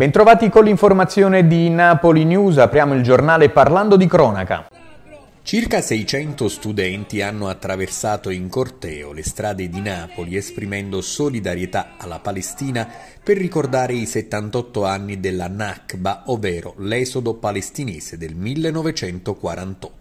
Bentrovati con l'informazione di Napoli News, apriamo il giornale parlando di cronaca. Circa 600 studenti hanno attraversato in corteo le strade di Napoli esprimendo solidarietà alla Palestina per ricordare i 78 anni della Nakba, ovvero l'esodo palestinese del 1948.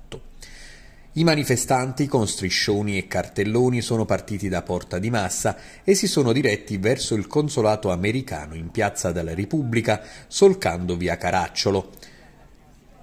I manifestanti con striscioni e cartelloni sono partiti da Porta di Massa e si sono diretti verso il consolato americano in Piazza della Repubblica, solcando via Caracciolo.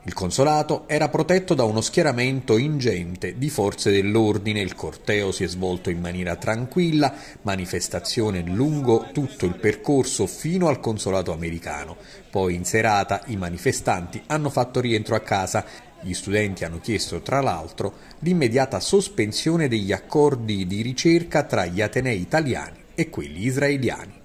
Il consolato era protetto da uno schieramento ingente di forze dell'ordine, il corteo si è svolto in maniera tranquilla, manifestazione lungo tutto il percorso fino al consolato americano. Poi in serata i manifestanti hanno fatto rientro a casa gli studenti hanno chiesto, tra l'altro, l'immediata sospensione degli accordi di ricerca tra gli atenei italiani e quelli israeliani.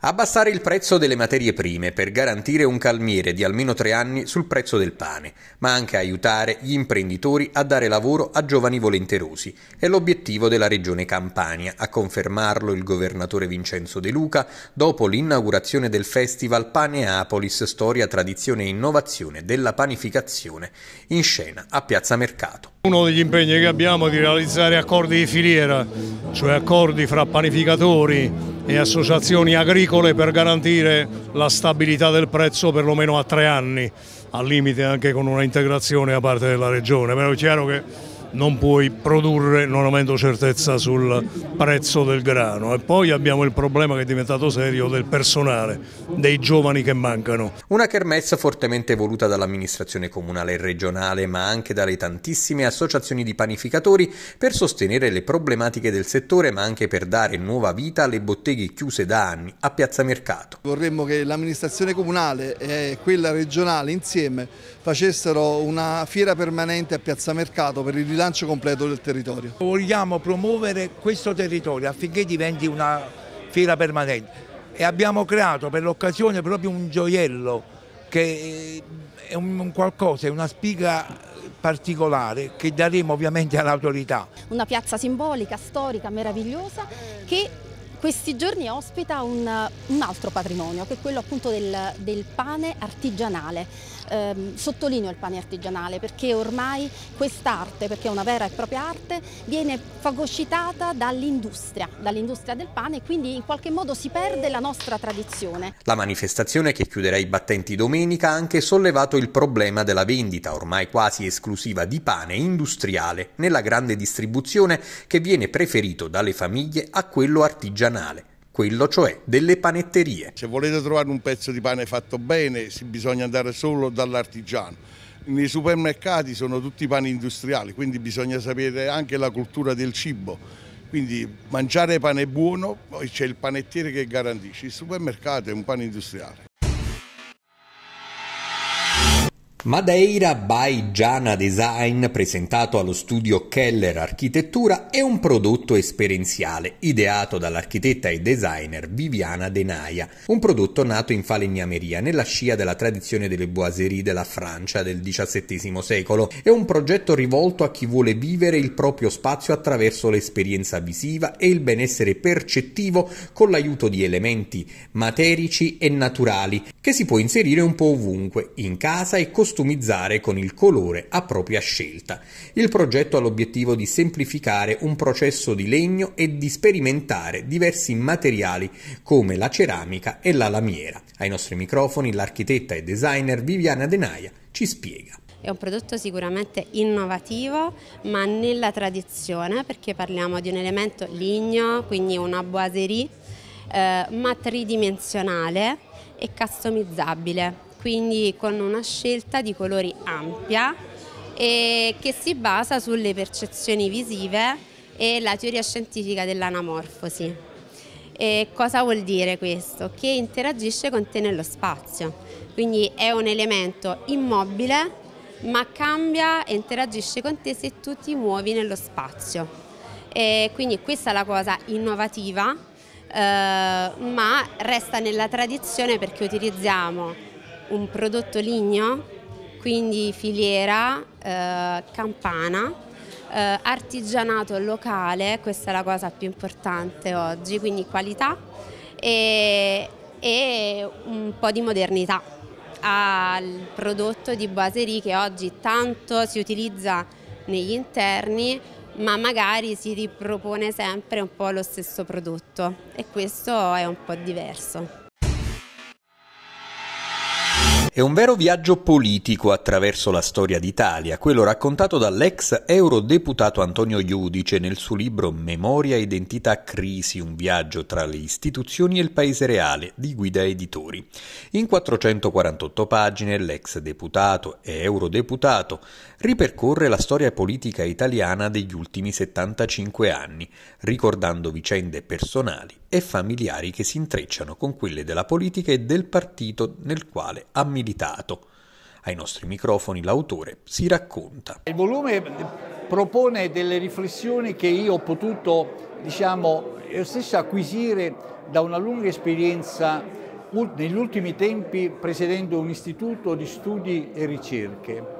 Abbassare il prezzo delle materie prime per garantire un calmiere di almeno tre anni sul prezzo del pane, ma anche aiutare gli imprenditori a dare lavoro a giovani volenterosi. È l'obiettivo della regione Campania, a confermarlo il governatore Vincenzo De Luca dopo l'inaugurazione del festival Paneapolis Storia, Tradizione e Innovazione della Panificazione in scena a Piazza Mercato. Uno degli impegni che abbiamo è di realizzare accordi di filiera, cioè accordi fra panificatori e associazioni agricole per garantire la stabilità del prezzo perlomeno a tre anni, al limite anche con una integrazione a parte della regione, però è chiaro che non puoi produrre non avendo certezza sul prezzo del grano e poi abbiamo il problema che è diventato serio del personale, dei giovani che mancano. Una kermessa fortemente voluta dall'amministrazione comunale e regionale ma anche dalle tantissime associazioni di panificatori per sostenere le problematiche del settore ma anche per dare nuova vita alle botteghe chiuse da anni a Piazza Mercato. Vorremmo che l'amministrazione comunale e quella regionale insieme facessero una fiera permanente a Piazza Mercato per il rilancio completo del territorio. Vogliamo promuovere questo territorio affinché diventi una fiera permanente e abbiamo creato per l'occasione proprio un gioiello che eh, è un qualcosa, è una spiga particolare che daremo ovviamente all'autorità. Una piazza simbolica, storica, meravigliosa che questi giorni ospita un, un, altro patrimonio che è quello appunto del, del pane artigianale. Eh, sottolineo il pane artigianale perché ormai quest'arte, perché è una vera e propria arte, viene fagocitata dall'industria, dall'industria del pane e quindi in qualche modo si perde la nostra tradizione. La manifestazione che chiuderà i battenti domenica ha anche sollevato il problema della vendita ormai quasi esclusiva di pane industriale nella grande distribuzione che viene preferito dalle famiglie a quello artigianale artigianale, quello cioè delle panetterie. Se volete trovare un pezzo di pane fatto bene, bisogna andare solo dall'artigiano nei supermercati sono tutti pani industriali, quindi bisogna sapere anche la cultura del cibo. Quindi mangiare pane buono, poi c'è il panettiere che garantisce. Il supermercato è un pane industriale. Madeira by Giana Design, presentato allo studio Keller Architettura, è un prodotto esperienziale ideato dall'architetta e designer Viviana Denaia, un prodotto nato in falegnameria nella scia della tradizione delle boiserie della Francia del XVII secolo. È un progetto rivolto a chi vuole vivere il proprio spazio attraverso l'esperienza visiva e il benessere percettivo con l'aiuto di elementi materici e naturali che si può inserire un po' ovunque, in casa e costruire costumizzare con il colore a propria scelta. Il progetto ha l'obiettivo di semplificare un processo di legno e di sperimentare diversi materiali come la ceramica e la lamiera. Ai nostri microfoni l'architetta e designer Viviana Denaia ci spiega. È un prodotto sicuramente innovativo, ma nella tradizione, perché parliamo di un elemento ligneo, quindi una boiserie, eh, ma tridimensionale e customizzabile quindi con una scelta di colori ampia e che si basa sulle percezioni visive e la teoria scientifica dell'anamorfosi. E cosa vuol dire questo? Che interagisce con te nello spazio, quindi è un elemento immobile ma cambia e interagisce con te se tu ti muovi nello spazio. E quindi questa è la cosa innovativa, eh, ma resta nella tradizione perché utilizziamo un prodotto ligneo, quindi filiera, eh, campana, eh, artigianato locale, questa è la cosa più importante oggi, quindi qualità e, e un po' di modernità al prodotto di Boiserie che oggi tanto si utilizza negli interni ma magari si ripropone sempre un po' lo stesso prodotto e questo è un po' diverso. È un vero viaggio politico attraverso la storia d'Italia, quello raccontato dall'ex eurodeputato Antonio Iudice nel suo libro Memoria, Identità, Crisi, un viaggio tra le istituzioni e il paese reale di Guida Editori. In 448 pagine l'ex deputato e eurodeputato ripercorre la storia politica italiana degli ultimi 75 anni, ricordando vicende personali e familiari che si intrecciano con quelle della politica e del partito nel quale ha militato accreditato. Ai nostri microfoni l'autore si racconta. Il volume propone delle riflessioni che io ho potuto, diciamo, io eh, stesso acquisire da una lunga esperienza negli ultimi tempi presiedendo un istituto di studi e ricerche.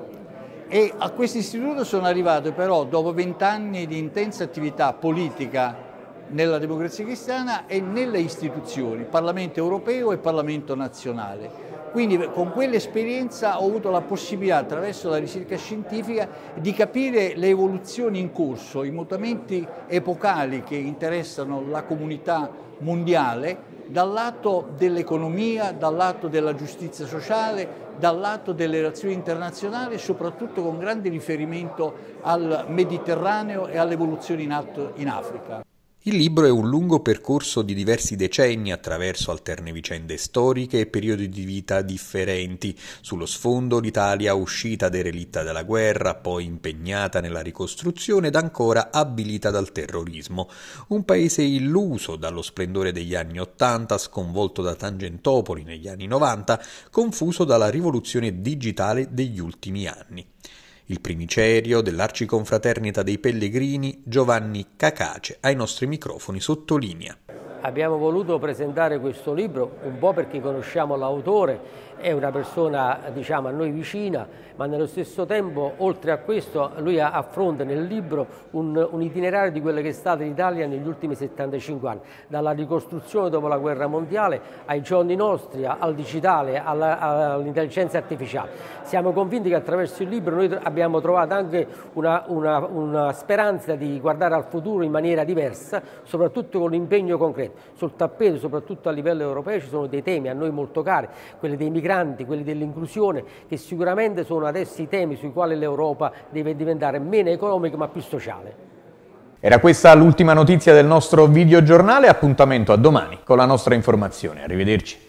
E a questo istituto sono arrivato però dopo vent'anni di intensa attività politica nella democrazia cristiana e nelle istituzioni, Parlamento europeo e Parlamento nazionale. Quindi con quell'esperienza ho avuto la possibilità, attraverso la ricerca scientifica, di capire le evoluzioni in corso, i mutamenti epocali che interessano la comunità mondiale dal lato dell'economia, dal lato della giustizia sociale, dal lato delle relazioni internazionali e soprattutto con grande riferimento al Mediterraneo e all'evoluzione in atto in Africa. Il libro è un lungo percorso di diversi decenni attraverso alterne vicende storiche e periodi di vita differenti, sullo sfondo l'Italia uscita derelitta dalla guerra, poi impegnata nella ricostruzione ed ancora abilita dal terrorismo, un paese illuso dallo splendore degli anni Ottanta, sconvolto da Tangentopoli negli anni Novanta, confuso dalla rivoluzione digitale degli ultimi anni il primicerio dell'Arciconfraternita dei Pellegrini Giovanni Cacace ai nostri microfoni sottolinea. Abbiamo voluto presentare questo libro un po' perché conosciamo l'autore è una persona diciamo, a noi vicina, ma nello stesso tempo, oltre a questo, lui affronta nel libro un, un itinerario di quella che è stata l'Italia negli ultimi 75 anni, dalla ricostruzione dopo la guerra mondiale ai giorni nostri, al digitale, all'intelligenza artificiale. Siamo convinti che attraverso il libro noi abbiamo trovato anche una, una, una speranza di guardare al futuro in maniera diversa, soprattutto con l'impegno concreto. Sul tappeto, soprattutto a livello europeo, ci sono dei temi a noi molto cari, quelli dei migranti migranti, quelli dell'inclusione, che sicuramente sono adesso i temi sui quali l'Europa deve diventare meno economica ma più sociale. Era questa l'ultima notizia del nostro videogiornale, appuntamento a domani con la nostra informazione. Arrivederci.